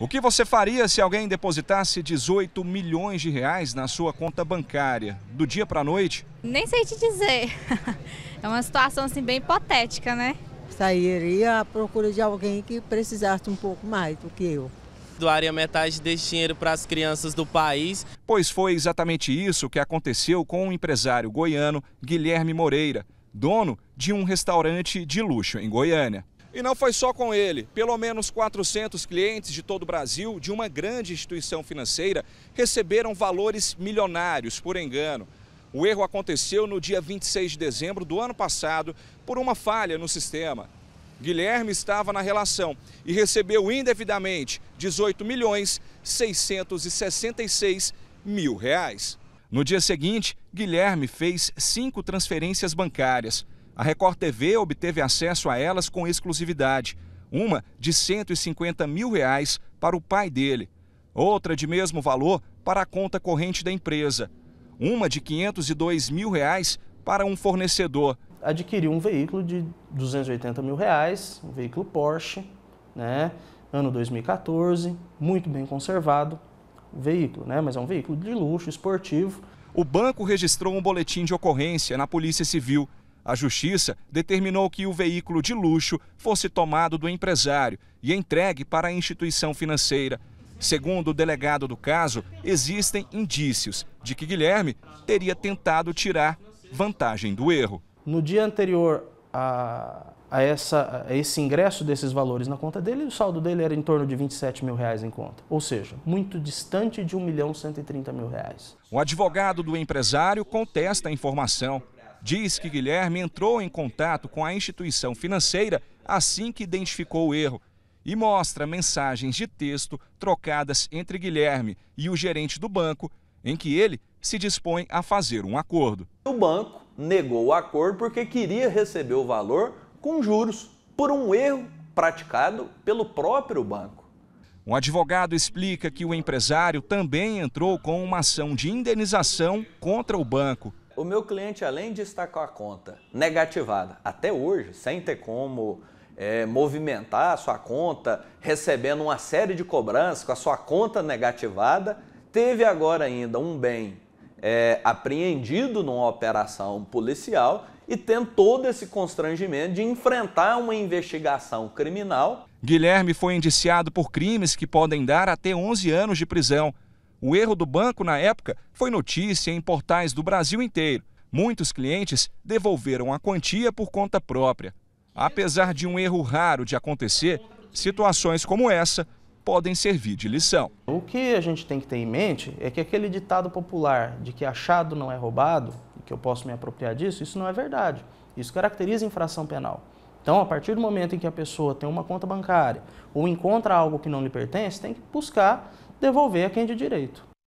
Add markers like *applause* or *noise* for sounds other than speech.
O que você faria se alguém depositasse 18 milhões de reais na sua conta bancária, do dia para a noite? Nem sei te dizer. *laughs* É uma situação assim bem hipotética, né? Sairia à procura de alguém que precisasse um pouco mais do que eu. Doaria metade desse dinheiro para as crianças do país. Pois foi exatamente isso que aconteceu com o empresário goiano Guilherme Moreira, dono de um restaurante de luxo em Goiânia. E não foi só com ele. Pelo menos 400 clientes de todo o Brasil de uma grande instituição financeira receberam valores milionários por engano. O erro aconteceu no dia 26 de dezembro do ano passado por uma falha no sistema. Guilherme estava na relação e recebeu indevidamente 18 milhões 666 mil reais. No dia seguinte, Guilherme fez cinco transferências bancárias. A Record TV obteve acesso a elas com exclusividade, uma de 150 mil reais para o pai dele, outra de mesmo valor para a conta corrente da empresa, uma de 502 mil reais para um fornecedor. Adquiriu um veículo de 280 mil reais, um veículo Porsche, né? ano 2014, muito bem conservado o veículo, né? mas é um veículo de luxo, esportivo. O banco registrou um boletim de ocorrência na Polícia Civil a justiça determinou que o veículo de luxo fosse tomado do empresário e entregue para a instituição financeira. Segundo o delegado do caso, existem indícios de que Guilherme teria tentado tirar vantagem do erro. No dia anterior a, a, essa, a esse ingresso desses valores na conta dele, o saldo dele era em torno de 27 mil reais em conta. Ou seja, muito distante de 1 milhão 130 mil reais. O advogado do empresário contesta a informação diz que Guilherme entrou em contato com a instituição financeira assim que identificou o erro e mostra mensagens de texto trocadas entre Guilherme e o gerente do banco, em que ele se dispõe a fazer um acordo. O banco negou o acordo porque queria receber o valor com juros por um erro praticado pelo próprio banco. Um advogado explica que o empresário também entrou com uma ação de indenização contra o banco o meu cliente, além de estar com a conta negativada até hoje, sem ter como é, movimentar a sua conta, recebendo uma série de cobranças com a sua conta negativada, teve agora ainda um bem é, apreendido numa operação policial e tendo todo esse constrangimento de enfrentar uma investigação criminal. Guilherme foi indiciado por crimes que podem dar até 11 anos de prisão. O erro do banco na época foi notícia em portais do Brasil inteiro. Muitos clientes devolveram a quantia por conta própria. Apesar de um erro raro de acontecer, situações como essa podem servir de lição. O que a gente tem que ter em mente é que aquele ditado popular de que achado não é roubado e que eu posso me apropriar disso, isso não é verdade. Isso caracteriza infração penal. Então, a partir do momento em que a pessoa tem uma conta bancária ou encontra algo que não lhe pertence, tem que buscar devolver a quem é de direito.